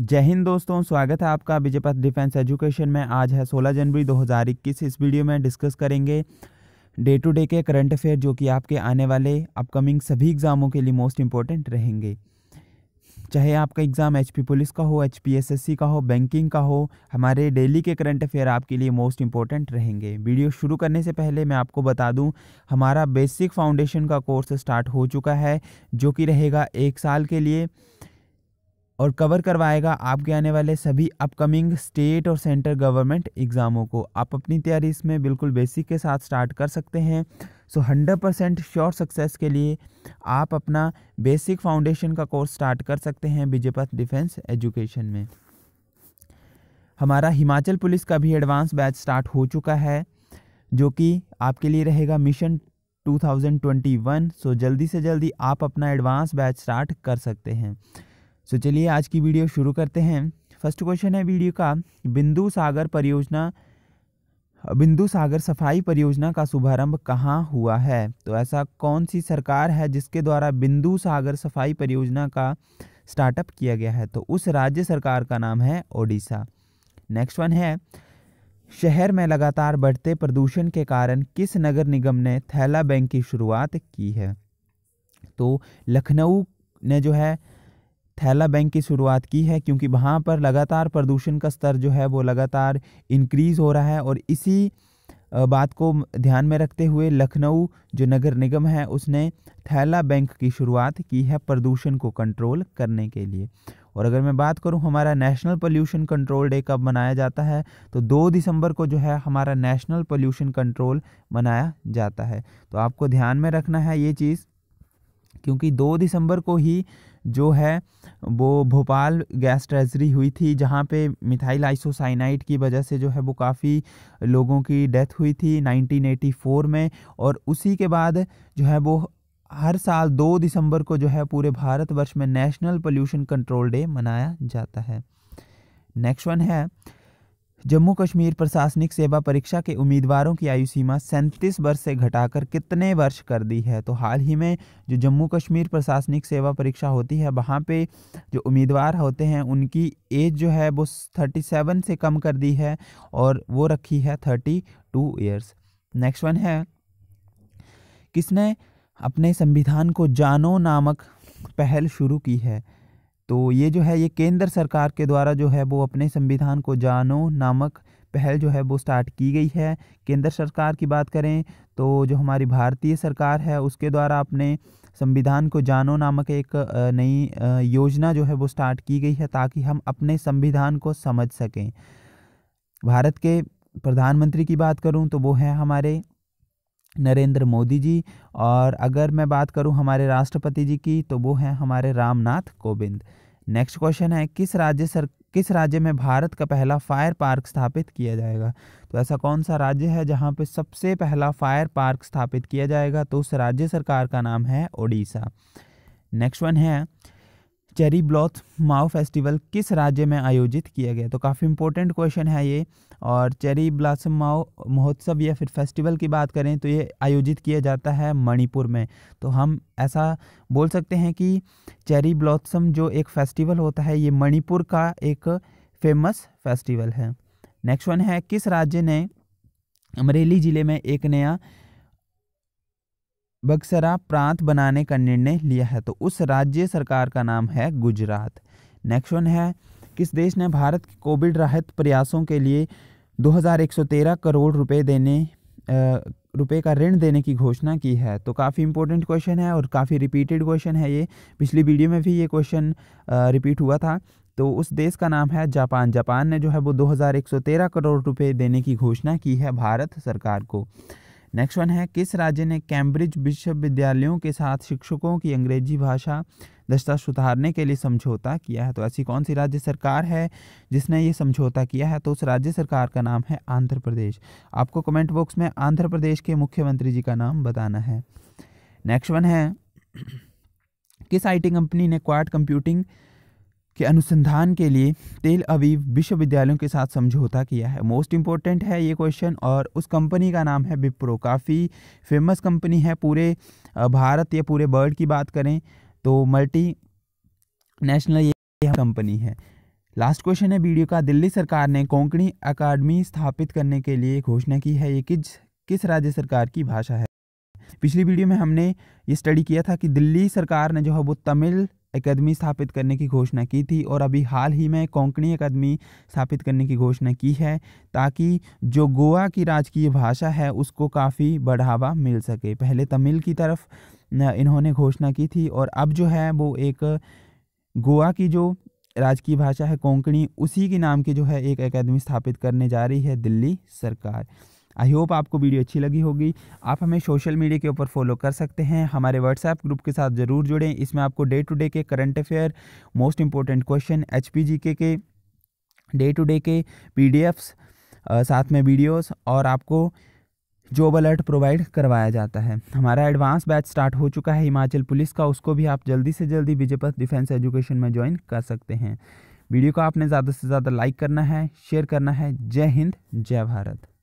जय हिंद दोस्तों स्वागत है आपका विजयपथ डिफेंस एजुकेशन में आज है 16 जनवरी 2021 इस वीडियो में डिस्कस करेंगे डे टू डे के करंट अफेयर जो कि आपके आने वाले अपकमिंग सभी एग्ज़ामों के लिए मोस्ट इम्पोर्टेंट रहेंगे चाहे आपका एग्ज़ाम एच पुलिस का हो एच का हो बैंकिंग का हो हमारे डेली के करंट अफेयर आपके लिए मोस्ट इंपॉर्टेंट रहेंगे वीडियो शुरू करने से पहले मैं आपको बता दूं हमारा बेसिक फाउंडेशन का कोर्स स्टार्ट हो चुका है जो कि रहेगा एक साल के लिए और कवर करवाएगा आपके आने वाले सभी अपकमिंग स्टेट और सेंट्रल गवर्नमेंट एग्ज़ामों को आप अपनी तैयारी इसमें बिल्कुल बेसिक के साथ स्टार्ट कर सकते हैं so hundred percent sure success के लिए आप अपना बेसिक फाउंडेशन का कोर्स स्टार्ट कर सकते हैं विजयपथ डिफेंस एजुकेशन में हमारा हिमाचल पुलिस का भी एडवांस बैच स्टार्ट हो चुका है जो कि आपके लिए रहेगा मिशन 2021 सो जल्दी से जल्दी आप अपना एडवांस बैच स्टार्ट कर सकते हैं सो so, चलिए आज की वीडियो शुरू करते हैं फर्स्ट क्वेश्चन है वीडियो का बिंदु सागर परियोजना बिंदु सागर सफाई परियोजना का शुभारंभ कहाँ हुआ है तो ऐसा कौन सी सरकार है जिसके द्वारा बिंदु सागर सफाई परियोजना का स्टार्टअप किया गया है तो उस राज्य सरकार का नाम है ओडिशा नेक्स्ट वन है शहर में लगातार बढ़ते प्रदूषण के कारण किस नगर निगम ने थैला बैंक की शुरुआत की है तो लखनऊ ने जो है थैला बैंक की शुरुआत की है क्योंकि वहाँ पर लगातार प्रदूषण का स्तर जो है वो लगातार इंक्रीज़ हो रहा है और इसी बात को ध्यान में रखते हुए लखनऊ जो नगर निगम है उसने थैला बैंक की शुरुआत की है प्रदूषण को कंट्रोल करने के लिए और अगर मैं बात करूं हमारा नेशनल पोल्यूशन कंट्रोल डे कब मनाया जाता है तो 2 दिसंबर को जो है हमारा नेशनल पोल्यूशन कंट्रोल मनाया जाता है तो आपको ध्यान में रखना है ये चीज़ क्योंकि 2 दिसंबर को ही जो है वो भोपाल गैस ट्रेजरी हुई थी जहाँ पे मिथाइल आइसोसाइनाइड की वजह से जो है वो काफ़ी लोगों की डेथ हुई थी 1984 में और उसी के बाद जो है वो हर साल दो दिसंबर को जो है पूरे भारतवर्ष में नेशनल पोल्यूशन कंट्रोल डे मनाया जाता है नेक्स्ट वन है जम्मू कश्मीर प्रशासनिक सेवा परीक्षा के उम्मीदवारों की आयु सीमा सैंतीस वर्ष से घटाकर कितने वर्ष कर दी है तो हाल ही में जो जम्मू कश्मीर प्रशासनिक सेवा परीक्षा होती है वहाँ पे जो उम्मीदवार होते हैं उनकी एज जो है वो थर्टी सेवन से कम कर दी है और वो रखी है thirty two years next one है किसने अपने संविधान को जानो नामक पहल शुरू की है तो ये जो है ये केंद्र सरकार के द्वारा जो है वो अपने संविधान को जानो नामक पहल जो है वो स्टार्ट की गई है केंद्र सरकार की बात करें तो जो हमारी भारतीय सरकार है उसके द्वारा अपने संविधान को जानो नामक एक नई योजना जो है वो स्टार्ट की गई है ताकि हम अपने संविधान को समझ सकें भारत के प्रधानमंत्री की बात करूं तो वो है हमारे नरेंद्र मोदी जी और अगर मैं बात करूं हमारे राष्ट्रपति जी की तो वो हैं हमारे रामनाथ कोविंद नेक्स्ट क्वेश्चन है किस राज्य सर किस राज्य में भारत का पहला फायर पार्क स्थापित किया जाएगा तो ऐसा कौन सा राज्य है जहाँ पे सबसे पहला फायर पार्क स्थापित किया जाएगा तो उस राज्य सरकार का नाम है ओडिशा नेक्स्ट वन है चेरी ब्लॉथ माओ फेस्टिवल किस राज्य में आयोजित किया गया तो काफ़ी इंपॉर्टेंट क्वेश्चन है ये और चेरी ब्लॉसम माओ महोत्सव या फिर फेस्टिवल की बात करें तो ये आयोजित किया जाता है मणिपुर में तो हम ऐसा बोल सकते हैं कि चेरी ब्लॉसम जो एक फेस्टिवल होता है ये मणिपुर का एक फेमस फेस्टिवल है नेक्स्ट वन है किस राज्य ने अमरेली ज़िले में एक नया बक्सरा प्रांत बनाने का निर्णय लिया है तो उस राज्य सरकार का नाम है गुजरात नेक्स्ट वन है किस देश ने भारत के कोविड राहत प्रयासों के लिए 2113 करोड़ रुपए देने रुपए का ऋण देने की घोषणा की है तो काफ़ी इंपॉर्टेंट क्वेश्चन है और काफ़ी रिपीटेड क्वेश्चन है ये पिछली वीडियो में भी ये क्वेश्चन रिपीट हुआ था तो उस देश का नाम है जापान जापान ने जो है वो 2113 करोड़ रुपए देने की घोषणा की है भारत सरकार को नेक्स्ट वन है किस राज्य ने कैम्ब्रिज विश्वविद्यालयों के साथ शिक्षकों की अंग्रेजी भाषा दक्षता सुधारने के लिए समझौता किया है तो ऐसी कौन सी राज्य सरकार है जिसने ये समझौता किया है तो उस राज्य सरकार का नाम है आंध्र प्रदेश आपको कमेंट बॉक्स में आंध्र प्रदेश के मुख्यमंत्री जी का नाम बताना है नेक्स्ट वन है किस आईटी कंपनी ने क्वाड कंप्यूटिंग कि अनुसंधान के लिए तेल अवीव विश्वविद्यालयों के साथ समझौता किया है मोस्ट इंपॉर्टेंट है ये क्वेश्चन और उस कंपनी का नाम है विप्रो काफ़ी फेमस कंपनी है पूरे भारत या पूरे वर्ल्ड की बात करें तो मल्टी नेशनल ये कंपनी है लास्ट क्वेश्चन है वीडियो का दिल्ली सरकार ने कोंकणी अकादमी स्थापित करने के लिए घोषणा की है ये किस किस राज्य सरकार की भाषा है पिछली वीडियो में हमने ये स्टडी किया था कि दिल्ली सरकार ने जो है वो तमिल अकादमी स्थापित करने की घोषणा की थी और अभी हाल ही में कोंकणी अकादमी स्थापित करने की घोषणा की है ताकि जो गोवा की राजकीय भाषा है उसको काफ़ी बढ़ावा मिल सके पहले तमिल की तरफ इन्होंने घोषणा की थी और अब जो है वो एक गोवा की जो राजकीय भाषा है कोंकणी उसी के नाम की जो है एक अकेदमी स्थापित करने जा रही है दिल्ली सरकार आई होप आपको वीडियो अच्छी लगी होगी आप हमें सोशल मीडिया के ऊपर फॉलो कर सकते हैं हमारे व्हाट्सएप ग्रुप के साथ ज़रूर जुड़ें इसमें आपको डे टू डे के current affair most important question एच के डे टू डे के पी साथ में वीडियोज़ और आपको जॉब अलर्ट प्रोवाइड करवाया जाता है हमारा एडवांस बैच स्टार्ट हो चुका है हिमाचल पुलिस का उसको भी आप जल्दी से जल्दी विजयपथ डिफेंस एजुकेशन में ज्वाइन कर सकते हैं वीडियो को आपने ज़्यादा से ज़्यादा लाइक करना है शेयर करना है जय हिंद जय भारत